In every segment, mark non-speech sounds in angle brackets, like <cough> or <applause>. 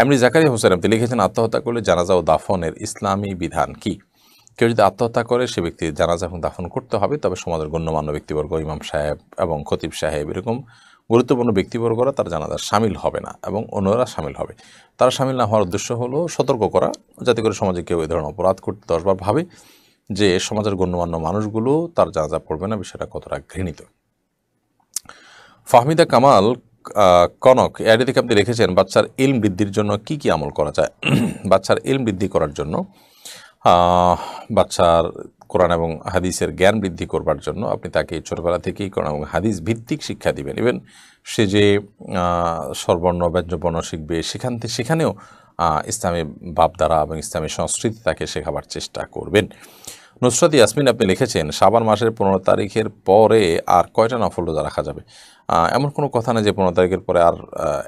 এমনি জাকারি হোসেন তিনি লিখেছেন আত্মহত্যা করলে জানাজা ও দাফনের ইসলামী বিধান কি কেউ যদি আত্মহত্যা করে সে ব্যক্তি জানাজা এবং দাফন করতে হবে তবে সমাজের গণ্যমান্য ব্যক্তিবর্গ ইমাম সাহেব এবং খতিব সাহেব এরকম গুরুত্বপূর্ণ ব্যক্তিবর্গরা তার জানাজা সামিল হবে না এবং অন্যরা সামিল হবে তারা সামিল না হওয়ার উদ্দেশ্য হলো সতর্ক করা যাতে করে সমাজে কেউ এ ধরনের অপরাধ করতে দশবার ভাবে যে সমাজের গণ্যমান্য মানুষগুলো তার জানাজা পড়বে না বিষয়টা কতটা ঘৃণিত ফাহমিদা কামাল কনক এআইডি থেকে আপনি রেখেছেন বাচ্চার ইল বৃদ্ধির জন্য কি কি আমল করা যায় <clears throat> বাচ্চার ইল বৃদ্ধি করার জন্য বাচ্চার কোরআন এবং হাদিসের জ্ঞান বৃদ্ধি করবার জন্য আপনি তাকে ছোটোবেলা থেকেই কোরআন এবং হাদিস ভিত্তিক শিক্ষা দিবেন ইভেন সে যে সর্বর্ণ ব্যঞ্জবর্ণ শিখবে সেখান থেকে সেখানেও ইসলামী বাপ দ্বারা এবং ইসলামী সংস্কৃতি তাকে শেখাবার চেষ্টা করবেন নুসরাত ইয়াসমিন আপনি লিখেছেন সাবান মাসের পনেরো তারিখের পরে আর কয়টা নফল রোজা রাখা যাবে এমন কোনো কথা না যে পনেরো তারিখের পরে আর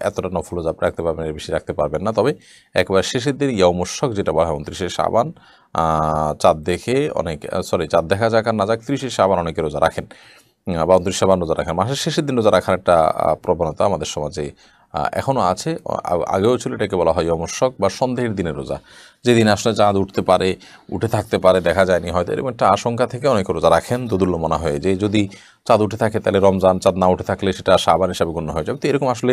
এতটা নফল রোজা রাখতে পারবেন বেশি রাখতে পারবেন না তবে একবার শেষের দিন ইয়মুশক যেটা বলা হয় উনত্রিশে সাবান চাঁদ দেখে অনেক সরি চাঁদ দেখা যাক আর না যাক ত্রিশে সাবান অনেকে রোজা রাখেন বা উনত্রিশ সাবান রোজা রাখেন মাসের শেষের দিন রোজা রাখার একটা প্রবণতা আমাদের সমাজে এখনও আছে আগেও ছিল এটাকে বলা হয় অমর্শক বা সন্দেহের দিনে রোজা যেদিন আসলে চাঁদ উঠতে পারে উঠে থাকতে পারে দেখা যায়নি হয়তো এরকম একটা আশঙ্কা থেকে অনেক রোজা রাখেন দোদুল্য মনে হয় যে যদি চাঁদ উঠে থাকে তাহলে রমজান চাঁদ না উঠে থাকলে সেটা সাবান হিসাবে গণ্য হয়ে যাবে তো এরকম আসলে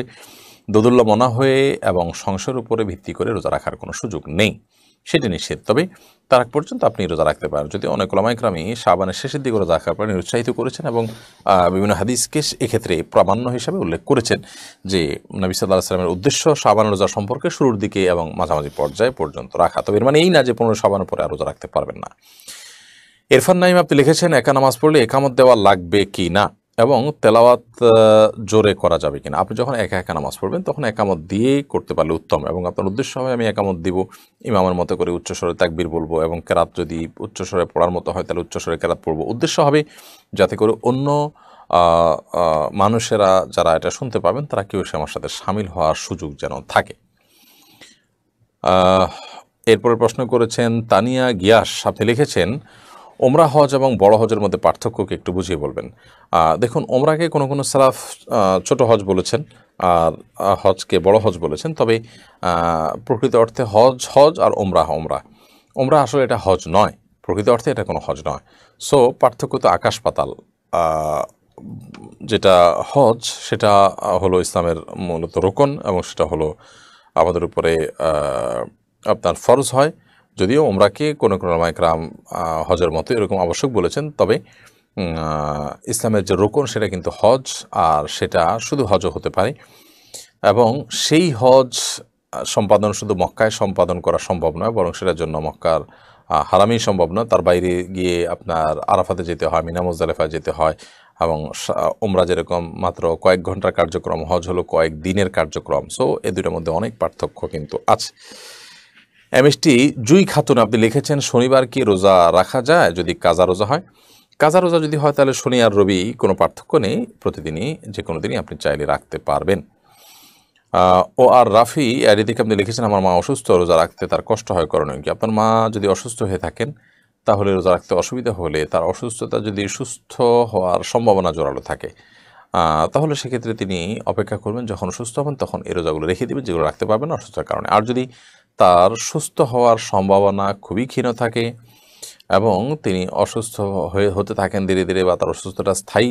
দোদুল্য মনা হয়ে এবং সংসার উপরে ভিত্তি করে রোজা রাখার কোনো সুযোগ নেই সেটি নিষেধ তবে তার পর্যন্ত আপনি রোজা রাখতে পারেন যদি অনেক ওলামাইকরামী সাবানের শেষের দিকে রোজা রাখার পরে নিরুৎসাহিত করেছেন এবং বিভিন্ন হাদিসকে এক্ষেত্রে প্রামাণ্য হিসাবে উল্লেখ করেছেন যে নবী সাল্লাহ সাল্লামের উদ্দেশ্য সাবান রোজা সম্পর্কে শুরুর দিকে এবং মাঝামাঝি পর্যায়ে পর্যন্ত রাখা তবে এর মানে এই না যে পনেরো সাবানের পরে আর রোজা রাখতে পারবেন না এরফান নাইম আপনি লিখেছেন একা নামাজ পড়লে একামত দেওয়া লাগবে কি না এবং তেলাওয়াত জোরে করা যাবে কিনা আপনি যখন একা একা নামাজ পড়বেন তখন একামত দিয়েই করতে পারলে উত্তম এবং আপনার উদ্দেশ্য হবে আমি একামত দিব ইমামের মতো করে উচ্চস্বরে তাকবির বলবো এবং কেরাত যদি উচ্চস্বরে পড়ার মতো হয় তাহলে উচ্চস্বরে কেরাত পড়বো উদ্দেশ্য হবে যাতে করে অন্য মানুষেরা যারা এটা শুনতে পাবেন তারা কেউ সে আমার সাথে সামিল হওয়ার সুযোগ যেন থাকে এরপরে প্রশ্ন করেছেন তানিয়া গিয়াস আপনি লিখেছেন ওমরা হজ এবং বড় হজের মধ্যে পার্থক্যকে একটু বুঝিয়ে বলবেন দেখুন ওমরাকে কোনো কোনো সালাফ ছোট হজ বলেছেন আর হজকে বড় হজ বলেছেন তবে প্রকৃত অর্থে হজ হজ আর ওমরা ওমরা ওমরা আসলে এটা হজ নয় প্রকৃত অর্থে এটা কোনো হজ নয় সো পার্থক্য তো আকাশ পাতাল যেটা হজ সেটা হলো ইসলামের মূলত রোকন এবং সেটা হলো আমাদের উপরে আপনার ফরজ হয় যদিও ওমরাকে কোনো কোনো মাইকরাম হজের মতো এরকম আবশ্যক বলেছেন তবে ইসলামের যে রোকন সেটা কিন্তু হজ আর সেটা শুধু হজও হতে পারে এবং সেই হজ সম্পাদন শুধু মক্কায় সম্পাদন করা সম্ভব নয় বরং সেটার জন্য মক্কার হারামেই সম্ভব নয় তার বাইরে গিয়ে আপনার আরাফাতে যেতে হয় মিনা মুজদালেফা যেতে হয় এবং ওমরা যেরকম মাত্র কয়েক ঘন্টার কার্যক্রম হজ হলো কয়েক দিনের কার্যক্রম সো এ দুটোর মধ্যে অনেক পার্থক্য কিন্তু আছে এমএসটি জুই খাতুন আপনি লিখেছেন শনিবার কি রোজা রাখা যায় যদি কাজা রোজা হয় কাজা রোজা যদি হয় তাহলে শনি আর রবি কোনো পার্থক্য নেই প্রতিদিনই যে কোনো দিনই আপনি চাইলে রাখতে পারবেন ও আর রাফি এদিকে আপনি লিখেছেন আমার মা অসুস্থ রোজা রাখতে তার কষ্ট হয় করণীয় কি আপনার মা যদি অসুস্থ হয়ে থাকেন তাহলে রোজা রাখতে অসুবিধা হলে তার অসুস্থতা যদি সুস্থ হওয়ার সম্ভাবনা জোরালো থাকে তাহলে সেক্ষেত্রে তিনি অপেক্ষা করবেন যখন সুস্থ হবেন তখন এই রোজাগুলো রেখে দেবেন যেগুলো রাখতে পারবেন অসুস্থতার কারণে আর যদি তার সুস্থ হওয়ার সম্ভাবনা খুবই ক্ষীণ থাকে এবং তিনি অসুস্থ হয়ে হতে থাকেন ধীরে ধীরে বা তার অসুস্থতা স্থায়ী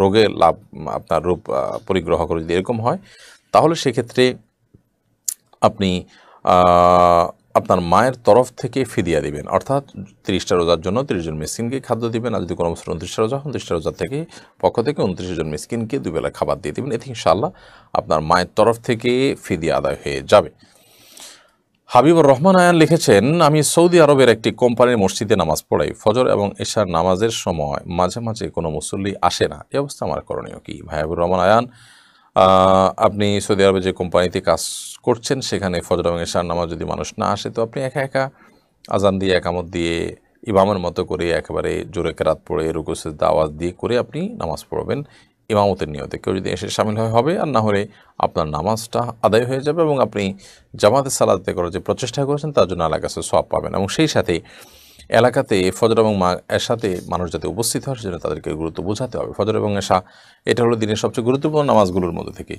রোগে লাভ আপনার রূপ পরিগ্রহ করে যদি এরকম হয় তাহলে সেক্ষেত্রে আপনি আপনার মায়ের তরফ থেকে ফিদিয়া দিবেন অর্থাৎ তিরিশটা রোজার জন্য তিরিশ জন মিসকিনকে খাদ্য দিবেন আর যদি কোনো বছর উনত্রিশটা রোজা উনত্রিশটা রোজার থেকে পক্ষ থেকে উনত্রিশ জন মিসকিনকে দুবেলা খাবার দিয়ে দেবেন এতে ইনশাল্লাহ আপনার মায়ের তরফ থেকে ফিদিয়া আদায় হয়ে যাবে হাবিবুর রহমান আয়ান লিখেছেন আমি সৌদি আরবের একটি কোম্পানির মসজিদে নামাজ পড়াই ফজর এবং এশার নামাজের সময় মাঝে মাঝে কোনো মুসল্লি আসে না এ অবস্থা আমার করণীয় কি হাবিবুর রহমান আয়ান আপনি সৌদি আরবে যে কোম্পানিতে কাজ করছেন সেখানে ফজর এবং এশার নামাজ যদি মানুষ না আসে তো আপনি একা একা আজান দিয়ে একামত দিয়ে ইমামের মতো করে একেবারে জোরে কেরাত পড়ে রুগোসের দাওয়াত দিয়ে করে আপনি নামাজ পড়বেন ইমামতের নিয়তে কেউ যদি এসে সামিল হয় হবে আর না হলে আপনার নামাজটা আদায় হয়ে যাবে এবং আপনি জামাতে সালাতে করার যে প্রচেষ্টা করেছেন তার জন্য এলাকাতে সব পাবেন এবং সেই সাথে এলাকাতে ফজর এবং মা এর সাথে মানুষ যাতে উপস্থিত হয় সেজন্য তাদেরকে গুরুত্ব বোঝাতে হবে ফজর এবং এশা এটা হলো দিনের সবচেয়ে গুরুত্বপূর্ণ নামাজগুলোর মধ্যে থেকে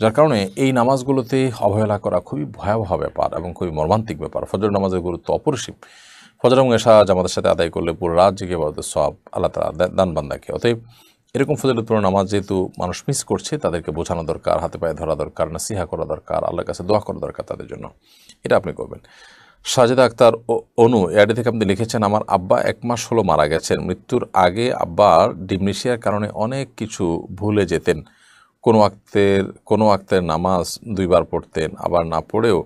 যার কারণে এই নামাজগুলোতে অবহেলা করা খুবই ভয়াবহ ব্যাপার এবং খুবই মর্মান্তিক ব্যাপার ফজর নামাজের গুরুত্ব অপরিসীম ফজর এবং এশা জামাতের সাথে আদায় করলে পুরো রাজ্যকে বলতে সব আল্লাহ তালা দান অতএব এরকম ফজল উত্তর নামাজ যেহেতু মানুষ মিস করছে তাদেরকে বোঝানো দরকার হাতে পায়ে ধরা দরকার না সিহা করা দরকার আল্লাহর কাছে দোয়া করা দরকার তাদের জন্য এটা আপনি করবেন সাজেদা আক্তার অনু এডি থেকে আপনি লিখেছেন আমার আব্বা এক মাস হলো মারা গেছেন মৃত্যুর আগে আব্বার ডিমনেশিয়ার কারণে অনেক কিছু ভুলে যেতেন কোনো আক্তের কোনো আক্তের নামাজ দুইবার পড়তেন আবার না পড়েও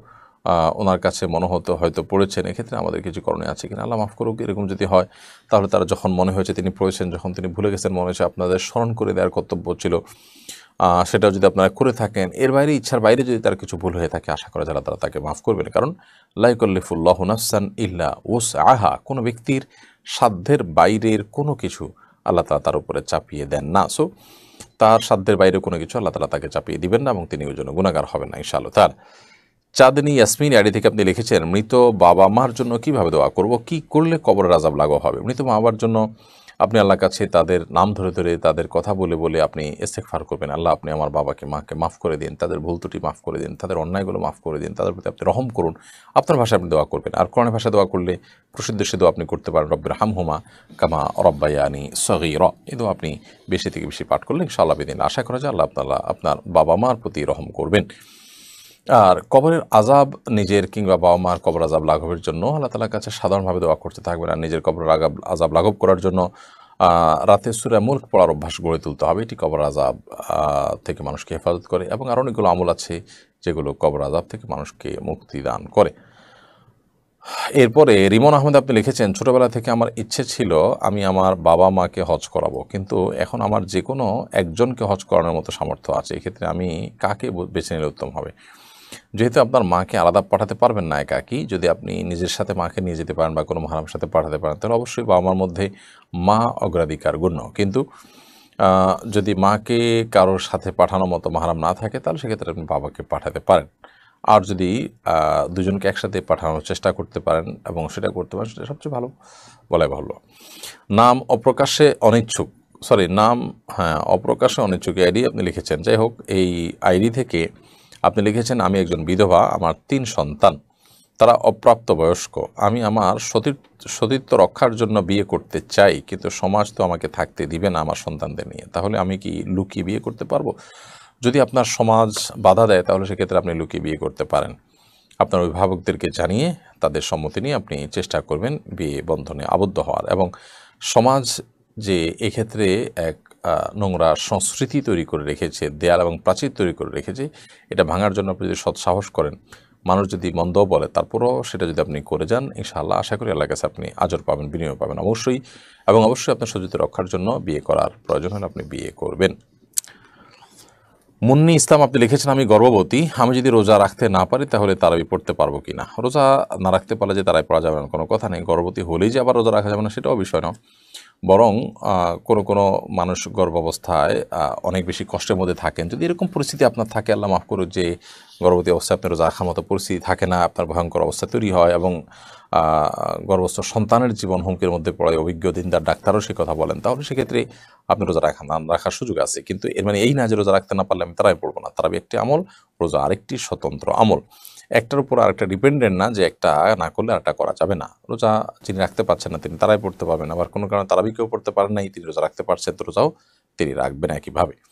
ওনার কাছে মনে হতো হয়তো পড়েছেন এক্ষেত্রে আমাদের কিছু করণীয় আছে কিনা আল্লাহ মাফ করুক এরকম যদি হয় তাহলে তারা যখন মনে হয়েছে তিনি পড়েছেন যখন তিনি ভুলে গেছেন মনে হয়েছে আপনাদের স্মরণ করে দেওয়ার কর্তব্য ছিল সেটাও যদি আপনারা করে থাকেন এর বাইরে ইচ্ছার বাইরে যদি তার কিছু ভুল হয়ে থাকে আশা করা যারা তারা তাকে মাফ করবেন কারণ লাইকল্লিফুল্লাহ নাসান ইল্লা ওস আহা কোনো ব্যক্তির সাধ্যের বাইরের কোনো কিছু আল্লাহ তালা তার উপরে চাপিয়ে দেন না সো তার সাধ্যের বাইরে কোনো কিছু আল্লাহ তালা তাকে চাপিয়ে দিবেন না এবং তিনি ওই জন্য গুণাগার হবেন না ইনশাআল্লাহ তার চাঁদনী ইয়াসমিন আইডি থেকে আপনি লিখেছেন মৃত বাবা মার জন্য কিভাবে দোয়া করব কি করলে কবর রাজাব লাগো হবে মৃত বাবার জন্য আপনি আল্লাহর কাছে তাদের নাম ধরে ধরে তাদের কথা বলে বলে আপনি ফার করবেন আল্লাহ আপনি আমার বাবাকে মাকে মাফ করে দিন তাদের ভুল ত্রুটি মাফ করে দিন তাদের অন্যায়গুলো মাফ করে দিন তাদের প্রতি আপনি রহম করুন আপনার ভাষায় আপনি দোয়া করবেন আর কোরআন ভাষা দোয়া করলে প্রসিদ্ধ সে দোয়া আপনি করতে পারেন রব্বের হামহুমা কামা রব্বায়ানি সহি র এ দোয়া আপনি বেশি থেকে বেশি পাঠ করলে ইনশাআল্লাহ দিন আশা করা যায় আল্লাহ আপনার বাবা মার প্রতি রহম করবেন আর কবরের আজাব নিজের কিংবা বাবা মার কবর আজাব লাঘবের জন্য আল্লাহ তালার কাছে সাধারণভাবে দোয়া করতে থাকবেন আর নিজের কবর আগাব আজাব লাঘব করার জন্য রাতে সুরা মুল্ক পড়ার অভ্যাস গড়ে তুলতে হবে এটি কবর আজাব থেকে মানুষকে হেফাজত করে এবং আরও অনেকগুলো আমল আছে যেগুলো কবর আজাব থেকে মানুষকে মুক্তি দান করে এরপরে রিমন আহমেদ আপনি লিখেছেন ছোটোবেলা থেকে আমার ইচ্ছে ছিল আমি আমার বাবা মাকে হজ করাবো কিন্তু এখন আমার যে কোনো একজনকে হজ করানোর মতো সামর্থ্য আছে এক্ষেত্রে আমি কাকে বেছে নিলে উত্তম হবে যেহেতু আপনার মাকে আলাদা পাঠাতে পারবেন না একা কি যদি আপনি নিজের সাথে মাকে নিয়ে যেতে পারেন বা কোনো মহারাম সাথে পাঠাতে পারেন তাহলে অবশ্যই বাবা মার মধ্যে মা অগ্রাধিকার গণ্য কিন্তু যদি মাকে কারোর সাথে পাঠানোর মতো মহারাম না থাকে তাহলে সেক্ষেত্রে আপনি বাবাকে পাঠাতে পারেন আর যদি দুজনকে একসাথে পাঠানোর চেষ্টা করতে পারেন এবং সেটা করতে পারেন সেটা সবচেয়ে ভালো বলাই ভালো নাম অপ্রকাশে অনিচ্ছুক সরি নাম হ্যাঁ অপ্রকাশে অনিচ্ছুক আইডি আপনি লিখেছেন যাই হোক এই আইডি থেকে আপনি লিখেছেন আমি একজন বিধবা আমার তিন সন্তান তারা অপ্রাপ্তবয়স্ক আমি আমার সতীর্থ রক্ষার জন্য বিয়ে করতে চাই কিন্তু সমাজ তো আমাকে থাকতে দিবে না আমার সন্তানদের নিয়ে তাহলে আমি কি লুকিয়ে বিয়ে করতে পারবো যদি আপনার সমাজ বাধা দেয় তাহলে সেক্ষেত্রে আপনি লুকিয়ে বিয়ে করতে পারেন আপনার অভিভাবকদেরকে জানিয়ে তাদের সম্মতি নিয়ে আপনি চেষ্টা করবেন বিয়ে বন্ধনে আবদ্ধ হওয়ার এবং সমাজ যে এক্ষেত্রে এক নোংরা সংস্কৃতি তৈরি করে রেখেছে দেয়াল এবং প্রাচীর তৈরি করে রেখেছে এটা ভাঙার জন্য আপনি যদি সৎসাহস করেন মানুষ যদি মন্দ বলে তারপরও সেটা যদি আপনি করে যান ইনশাআল্লাহ আশা করি আল্লাহ কাছে আপনি আজর পাবেন বিনিয়োগ পাবেন অবশ্যই এবং অবশ্যই আপনার সজ্জিত রক্ষার জন্য বিয়ে করার প্রয়োজন হলে আপনি বিয়ে করবেন মুন্নি ইসলাম আপনি লিখেছেন আমি গর্ভবতী আমি যদি রোজা রাখতে না পারি তাহলে তারাবি পড়তে পারবো কি না রোজা না রাখতে পারলে যে তারাই পড়া যাবে না কোনো কথা নেই গর্ভবতী হলেই যে আবার রোজা রাখা যাবে না সেটাও বিষয় না বরং কোনো কোনো মানুষ গর্ভাবস্থায় অনেক বেশি কষ্টের মধ্যে থাকেন যদি এরকম পরিস্থিতি আপনার থাকে আল্লাহ মাফ করুক যে গর্ভবতী অবস্থায় আপনার রোজা রাখার মতো পরিস্থিতি থাকে না আপনার ভয়ঙ্কর অবস্থা তৈরি হয় এবং গর্ভস্থ সন্তানের জীবন হুমকির মধ্যে পড়ে অভিজ্ঞ দিনদার ডাক্তারও সে কথা বলেন তাহলে সেক্ষেত্রে আপনি রোজা রাখা না রাখার সুযোগ আছে কিন্তু এর মানে এই না যে রোজা রাখতে না পারলে আমি তারাই পড়বো না তারাবি একটি আমল রোজা আরেকটি স্বতন্ত্র আমল একটার উপর আরেকটা ডিপেন্ডেন্ট না যে একটা না করলে আরেকটা করা যাবে না রোজা যিনি রাখতে পারছেন না তিনি তারাই পড়তে পারবেন আবার কোনো কারণে তারাবি কেউ পড়তে পারেন নাই তিনি রোজা রাখতে পারছেন তো রোজাও তিনি রাখবেন একইভাবে